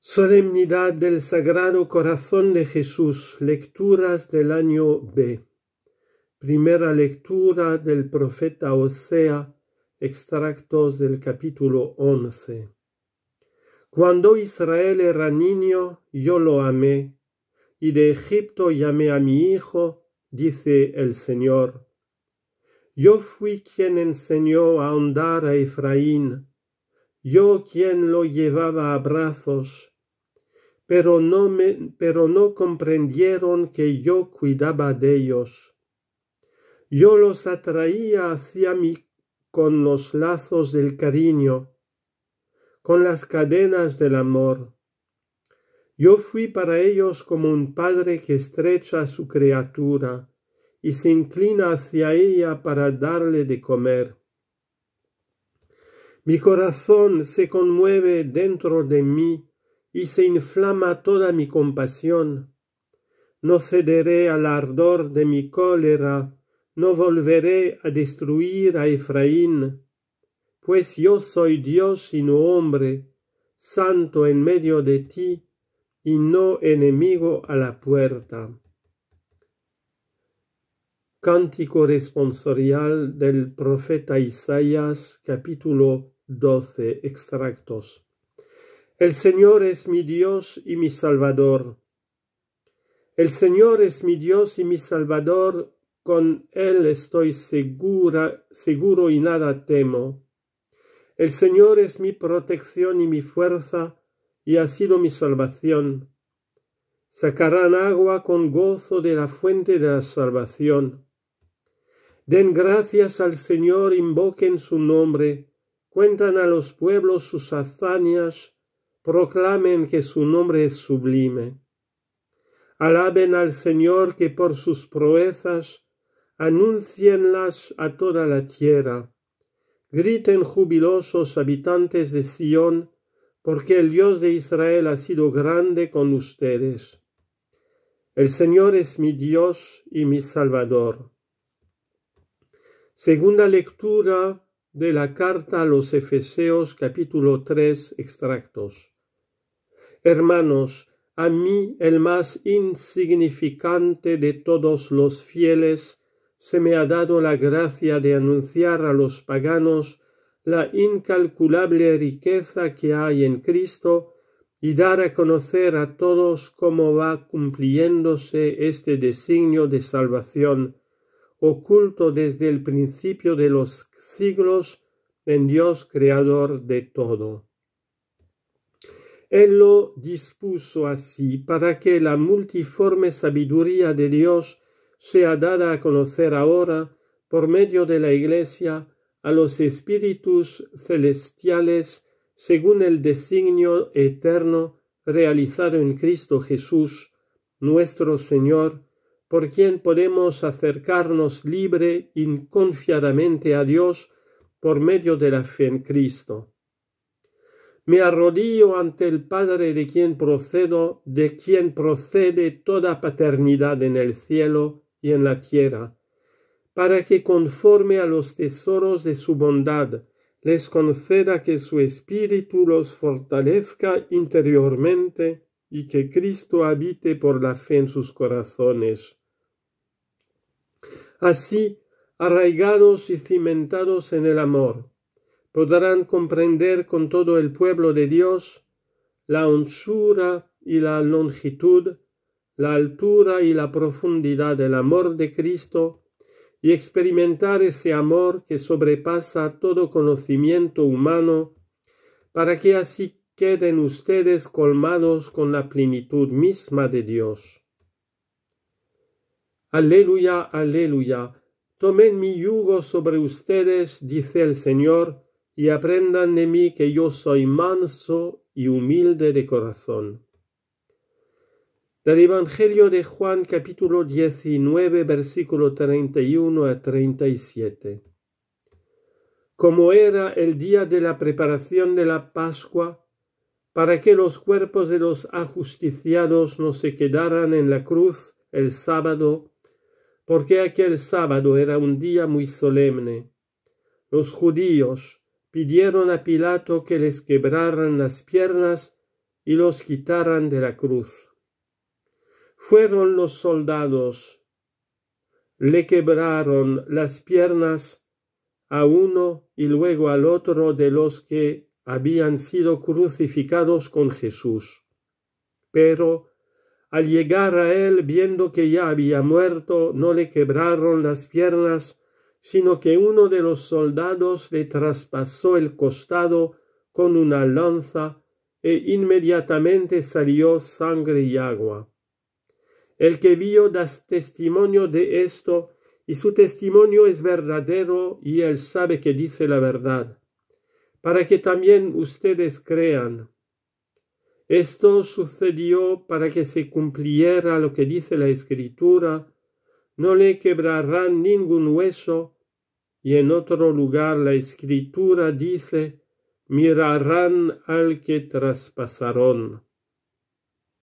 Solemnidad del Sagrado Corazón de Jesús. Lecturas del año B. Primera lectura del profeta Osea. Extractos del capítulo once. Cuando Israel era niño, yo lo amé, y de Egipto llamé a mi hijo, dice el Señor. Yo fui quien enseñó a andar a Efraín, yo quien lo llevaba a brazos, pero no, me, pero no comprendieron que yo cuidaba de ellos. Yo los atraía hacia mí con los lazos del cariño, con las cadenas del amor. Yo fui para ellos como un padre que estrecha a su criatura y se inclina hacia ella para darle de comer. Mi corazón se conmueve dentro de mí y se inflama toda mi compasión. No cederé al ardor de mi cólera, no volveré a destruir a Efraín, pues yo soy Dios y no hombre, santo en medio de ti y no enemigo a la puerta. Cántico responsorial del profeta Isaías capítulo 12 extractos. El Señor es mi Dios y mi Salvador. El Señor es mi Dios y mi Salvador, con Él estoy segura, seguro y nada temo. El Señor es mi protección y mi fuerza, y ha sido mi salvación. Sacarán agua con gozo de la fuente de la salvación. Den gracias al Señor, invoquen su nombre cuentan a los pueblos sus hazañas, proclamen que su nombre es sublime. Alaben al Señor que por sus proezas anuncienlas a toda la tierra. Griten jubilosos habitantes de Sión, porque el Dios de Israel ha sido grande con ustedes. El Señor es mi Dios y mi Salvador. Segunda lectura de la carta a los Efeseos capítulo 3 extractos. Hermanos, a mí el más insignificante de todos los fieles, se me ha dado la gracia de anunciar a los paganos la incalculable riqueza que hay en Cristo y dar a conocer a todos cómo va cumpliéndose este designio de salvación oculto desde el principio de los siglos en Dios creador de todo. Él lo dispuso así para que la multiforme sabiduría de Dios sea dada a conocer ahora por medio de la Iglesia a los espíritus celestiales según el designio eterno realizado en Cristo Jesús, nuestro Señor, por quien podemos acercarnos libre y confiadamente a Dios por medio de la fe en Cristo. Me arrodillo ante el Padre de quien procedo, de quien procede toda paternidad en el cielo y en la tierra, para que conforme a los tesoros de su bondad les conceda que su espíritu los fortalezca interiormente y que Cristo habite por la fe en sus corazones. Así, arraigados y cimentados en el amor, podrán comprender con todo el pueblo de Dios la honsura y la longitud, la altura y la profundidad del amor de Cristo y experimentar ese amor que sobrepasa todo conocimiento humano, para que así queden ustedes colmados con la plenitud misma de Dios. Aleluya, aleluya. Tomen mi yugo sobre ustedes, dice el Señor, y aprendan de mí que yo soy manso y humilde de corazón. Del Evangelio de Juan capítulo 19 versículo 31 a 37. Como era el día de la preparación de la Pascua, para que los cuerpos de los ajusticiados no se quedaran en la cruz el sábado, porque aquel sábado era un día muy solemne. Los judíos pidieron a Pilato que les quebraran las piernas y los quitaran de la cruz. Fueron los soldados. Le quebraron las piernas a uno y luego al otro de los que habían sido crucificados con Jesús. Pero al llegar a él, viendo que ya había muerto, no le quebraron las piernas, sino que uno de los soldados le traspasó el costado con una lanza e inmediatamente salió sangre y agua. El que vio da testimonio de esto, y su testimonio es verdadero, y él sabe que dice la verdad, para que también ustedes crean. Esto sucedió para que se cumpliera lo que dice la Escritura, no le quebrarán ningún hueso, y en otro lugar la Escritura dice, mirarán al que traspasaron.